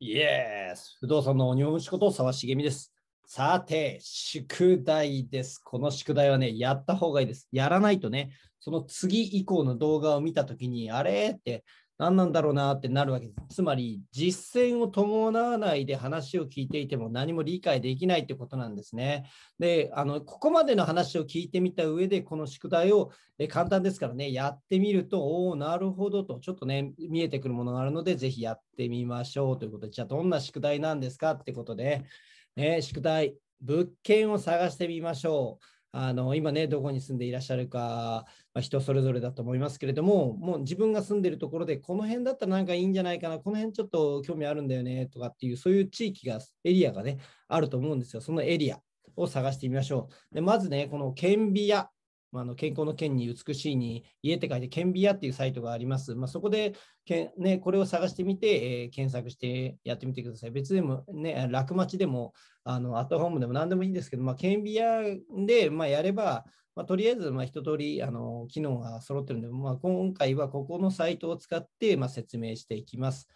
イエス不動産の鬼おむしこと沢茂美です。さて、宿題です。この宿題はね、やった方がいいです。やらないとね、その次以降の動画を見たときに、あれって何なんだろうなってなるわけです。つまり、実践を伴わないで話を聞いていても何も理解できないってことなんですね。で、あの、ここまでの話を聞いてみた上で、この宿題を簡単ですからね、やってみると、おお、なるほどと、ちょっとね、見えてくるものがあるので、ぜひやってみましょうということで、じゃあどんな宿題なんですかってことで、ね、宿題、物件を探してみましょう。あの今ね、どこに住んでいらっしゃるか、まあ、人それぞれだと思いますけれども、もう自分が住んでるところで、この辺だったらなんかいいんじゃないかな、この辺ちょっと興味あるんだよねとかっていう、そういう地域が、エリアがね、あると思うんですよ。そのエリアを探してみましょう。でまずね、このンビアまあ、の健康の県に美しいに家って書いて、健ビアっていうサイトがあります。まあ、そこでけん、ね、これを探してみて、えー、検索してやってみてください。別でも、ね、楽町でもあのアットホームでも何でもいいんですけど、まあ、健美で、まあ、やれば、まあ、とりあえずまあ一通りあ機能が揃ってるんで、まあ、今回はここのサイトを使って、まあ、説明していきます。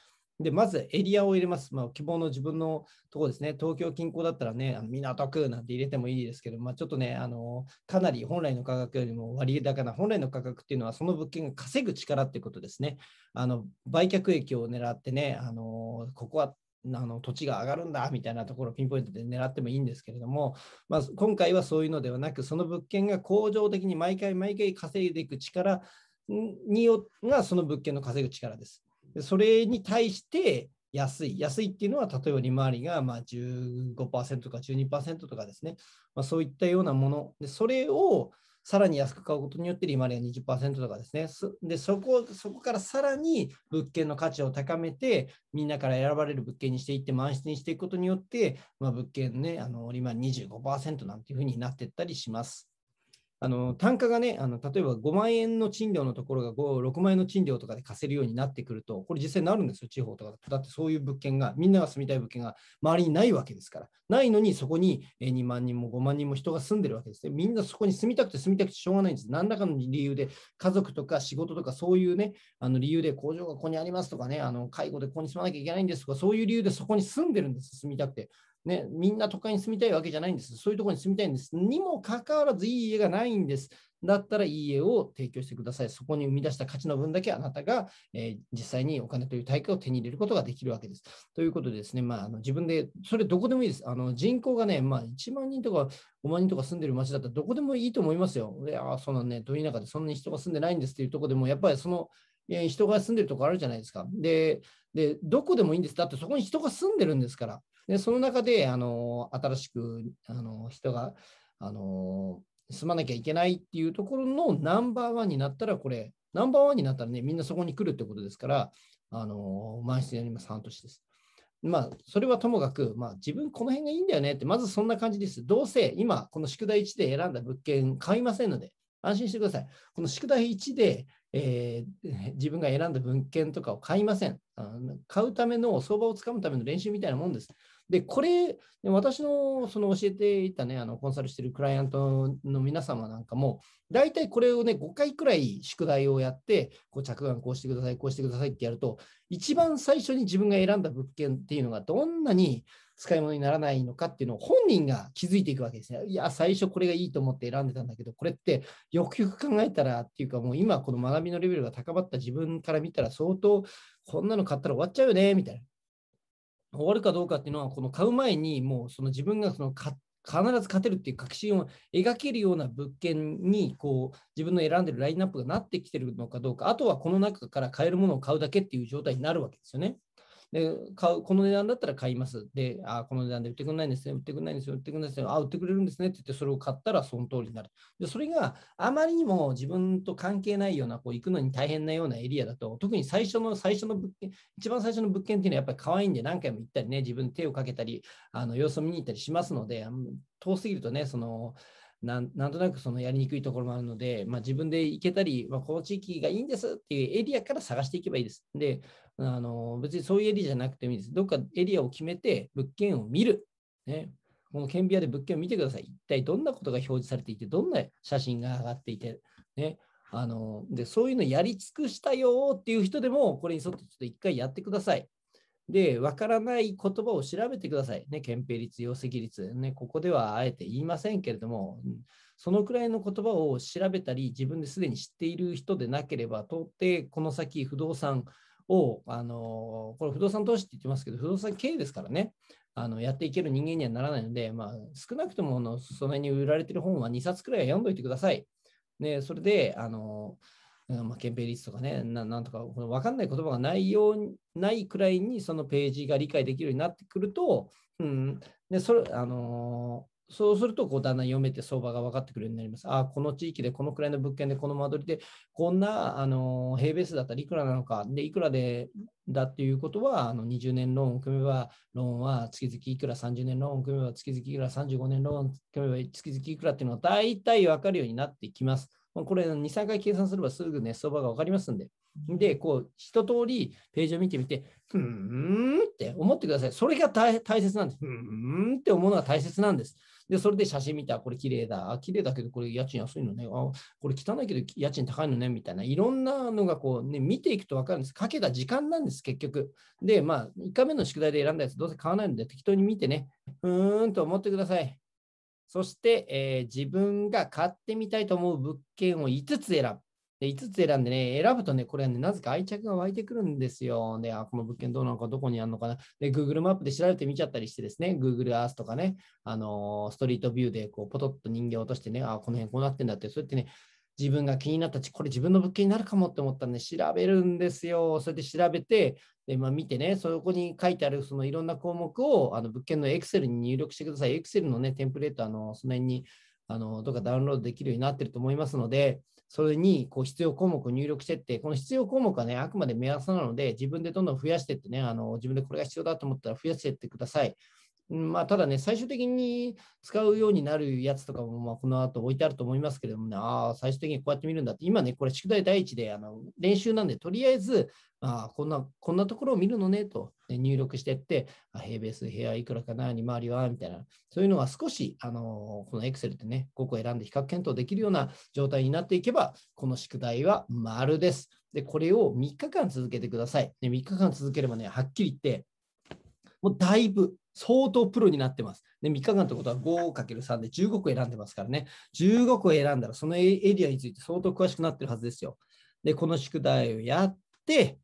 で、まずエリアを入れます。まあ、希望の自分のとこですね。東京近郊だったらね、あの港区なんて入れてもいいですけど、まあ、ちょっとね、あの、かなり本来の価格よりも割高な、本来の価格っていうのは、その物件が稼ぐ力っていうことですね。あの、売却益を狙ってね、あの、ここはあの土地が上がるんだみたいなところをピンポイントで狙ってもいいんですけれども、まあ、今回はそういうのではなく、その物件が恒常的に毎回毎回稼いでいく力によがその物件の稼ぐ力です。それに対して安い。安いっていうのは、例えば利回りがまあ15%か12%とかですね、まあ、そういったようなもの。でそれをさらに安く買うことによって利回りが20%とかですね。でそこ、そこからさらに物件の価値を高めて、みんなから選ばれる物件にしていって、満室にしていくことによって、まあ、物件ね、あの利回り25%なんていうふうになっていったりします。あの単価がねあの、例えば5万円の賃料のところが5、6万円の賃料とかで貸せるようになってくると、これ実際になるんですよ、地方とかだってそういう物件が、みんなが住みたい物件が周りにないわけですから、ないのにそこに2万人も5万人も人が住んでるわけですね。みんなそこに住みたくて住みたくてしょうがないんです。何らかの理由で、家族とか仕事とかそういうね、あの理由で工場がここにありますとかね、あの介護でここに住まなきゃいけないんですとか、そういう理由でそこに住んでるんです、住みたくて。ね、みんな都会に住みたいわけじゃないんです。そういうところに住みたいんです。にもかかわらずいい家がないんです。だったらいい家を提供してください。そこに生み出した価値の分だけあなたが、えー、実際にお金という体価を手に入れることができるわけです。ということでですね、まあ、あの自分で、それどこでもいいです。あの人口がね、まあ、1万人とか5万人とか住んでる町だったらどこでもいいと思いますよ。で、ああ、そんなね、ど田中でそんなに人が住んでないんですっていうところでも、やっぱりその人が住んでるとこあるじゃないですか。で、でどこでもいいんです。だってそこに人が住んでるんですから。で、その中で、あの、新しく、あの、人が、あの、住まなきゃいけないっていうところのナンバーワンになったら、これ、ナンバーワンになったらね、みんなそこに来るってことですから、あの、満室になります、半年です。まあ、それはともかく、まあ、自分この辺がいいんだよねって、まずそんな感じです。どうせ今、この宿題1で選んだ物件買いませんので、安心してください。この宿題1でえー、自分が選んだ物件とかを買いません。買うための相場をつかむための練習みたいなもんです。で、これ、私のその教えていたね、あのコンサルしてるクライアントの皆様なんかも、大体これをね、5回くらい宿題をやって、こう着眼こうしてください、こうしてくださいってやると、一番最初に自分が選んだ物件っていうのがどんなに使い物にならないのかっていうのを本人が気づいていくわけですね。いや、最初これがいいと思って選んでたんだけど、これってよくよく考えたらっていうか、もう今この学びのレベルが高まった自分から見たら相当こんなの買ったら終わっちゃうよね、みたいな。終わるかどうかっていうのは、この買う前にもうその自分がその必ず勝てるっていう確信を描けるような物件にこう自分の選んでるラインナップがなってきてるのかどうか、あとはこの中から買えるものを買うだけっていう状態になるわけですよね。で買うこの値段だったら買いますであこの値段で売ってくんないんですね売ってくんないんですよ売ってくれないんですよあ売ってくれるんですねって言ってそれを買ったらその通りになるでそれがあまりにも自分と関係ないようなこう行くのに大変なようなエリアだと特に最初の最初の物件一番最初の物件っていうのはやっぱり可愛いんで何回も行ったりね自分手をかけたりあの様子を見に行ったりしますので遠すぎるとねそのなんとなくそのやりにくいところもあるので、まあ、自分で行けたり、まあ、この地域がいいんですっていうエリアから探していけばいいです。で、あの別にそういうエリアじゃなくてもいいです。どっかエリアを決めて物件を見る。ね、この顕微鏡で物件を見てください。一体どんなことが表示されていて、どんな写真が上がっていて、ね、あのでそういうのやり尽くしたよっていう人でも、これに沿ってちょっと一回やってください。で、わからない言葉を調べてください。ね、憲兵率、容積率、ね、ここではあえて言いませんけれども、そのくらいの言葉を調べたり、自分ですでに知っている人でなければ、到底この先不動産を、あのこれ不動産投資って言ってますけど、不動産経営ですからね、あのやっていける人間にはならないので、まあ、少なくとものその辺に売られてる本は2冊くらいは読んどいてください。ね、それで、あのまあ、憲兵率とかね、なんとか、この分かんない言葉がないようないくらいに、そのページが理解できるようになってくると、うん、でそれあのそうするとこうだんだん読めて相場が分かってくるようになります。あこの地域でこのくらいの物件でこの間取りでこんなあの平米数だったらいくらなのか、でいくらでだっていうことはあの20年ローンを組めばローンは月々いくら、30年ローンを組めば月々いくら、35年ローンを組めば月々いくらっていうのが大体分かるようになってきます。まあ、これ2、3回計算すればすぐね、相場が分かりますんで。で、こう、一通りページを見てみて、ふーんって思ってください。それが大切なんです。うーんって思うのが大切なんです。で、それで写真見た、これ綺麗だ、あ、綺麗だけどこれ家賃安いのね、あ、これ汚いけど家賃高いのね、みたいな、いろんなのがこうね、見ていくと分かるんです。かけた時間なんです、結局。で、まあ、1回目の宿題で選んだやつ、どうせ買わないので適当に見てね、ふーんと思ってください。そして、えー、自分が買ってみたいと思う物件を5つ選ぶ。で5つ選んでね、選ぶとね、これはね、なぜか愛着が湧いてくるんですよ。ね、あ、この物件どうなのか、どこにあるのかな。で、Google マップで調べてみちゃったりしてですね、Google Earth とかね、あのー、ストリートビューでこうポトッと人間を落としてね、あ、この辺こうなってんだって、そうやってね、自分が気になったこれ自分の物件になるかもって思ったんで、調べるんですよ。それで調べて、で、まあ、見てね、そこに書いてあるそのいろんな項目をあの物件の Excel に入力してください。Excel の、ね、テンプレート、あのその辺にあのとかダウンロードできるようになってると思いますので、それにこう必要項目を入力していって、この必要項目は、ね、あくまで目安なので、自分でどんどん増やしていってね、あの自分でこれが必要だと思ったら増やしていってください。まあ、ただね、最終的に使うようになるやつとかも、まあ、この後置いてあると思いますけれどもね、ああ、最終的にこうやって見るんだって、今ね、これ宿題第一で、あの練習なんで、とりあえず、あこんな、こんなところを見るのね、と、ね、入力してって、あ平米数、部屋いくらかな、2。回りは、みたいな、そういうのが少し、あのこの Excel でね、5個選んで比較検討できるような状態になっていけば、この宿題は丸です。で、これを3日間続けてください。で3日間続ければね、はっきり言って、もうだいぶ相当プロになってます。で、3日間ってことは 5×3 で15個選んでますからね。15個選んだらそのエリアについて相当詳しくなってるはずですよ。で、この宿題をやって、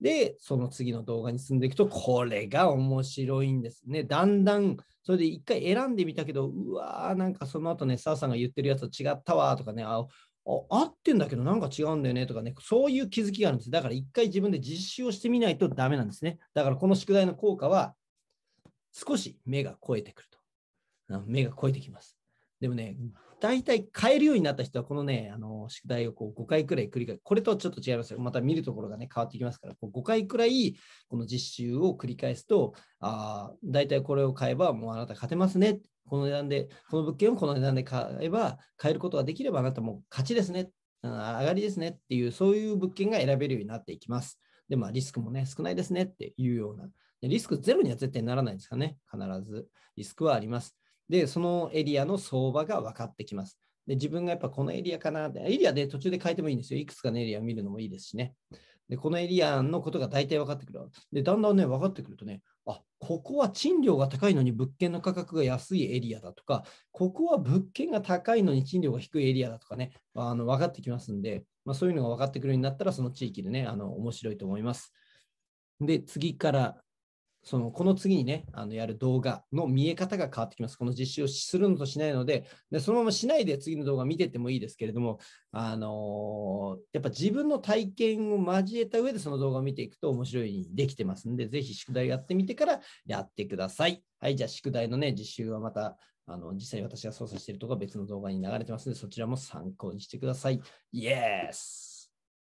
で、その次の動画に進んでいくと、これが面白いんですね。だんだん、それで一回選んでみたけど、うわー、なんかその後ね、澤さんが言ってるやつと違ったわとかね、あ合ってんだけどなんか違うんだよねとかね、そういう気づきがあるんです。だから一回自分で実習をしてみないとダメなんですね。だからこの宿題の効果は少し目が超えてくると。目が超えてきます。でもね、大体変えるようになった人は、このね、あの宿題をこう5回くらい繰り返す。これとはちょっと違いますよ。また見るところがね、変わってきますから、こう5回くらいこの実習を繰り返すと、あ大体これを買えば、もうあなた勝てますね。この値段で、この物件をこの値段で買えば、買えることができれば、あなたも勝ちですね。上がりですねっていう、そういう物件が選べるようになっていきます。で、まあ、リスクもね、少ないですねっていうような。リスクゼロには絶対ならないですかね。必ず。リスクはあります。で、そのエリアの相場が分かってきます。で、自分がやっぱこのエリアかなって、エリアで途中で変えてもいいんですよ。いくつかのエリアを見るのもいいですしね。で、このエリアのことが大体分かってくる。で、だんだんね、分かってくるとね、あ、ここは賃料が高いのに物件の価格が安いエリアだとか、ここは物件が高いのに賃料が低いエリアだとかね、あの分かってきますんで、まあ、そういうのが分かってくるようになったら、その地域でね、あの面白いと思います。で、次からそのこの次にね、あのやる動画の見え方が変わってきます。この実習をするのとしないので、でそのまましないで次の動画見ててもいいですけれども、あのー、やっぱ自分の体験を交えた上でその動画を見ていくと面白いにできてますんで、ぜひ宿題やってみてからやってください。はい、じゃあ宿題のね、実習はまた、あの、実際私が操作しているとか別の動画に流れてますので、そちらも参考にしてください。イエス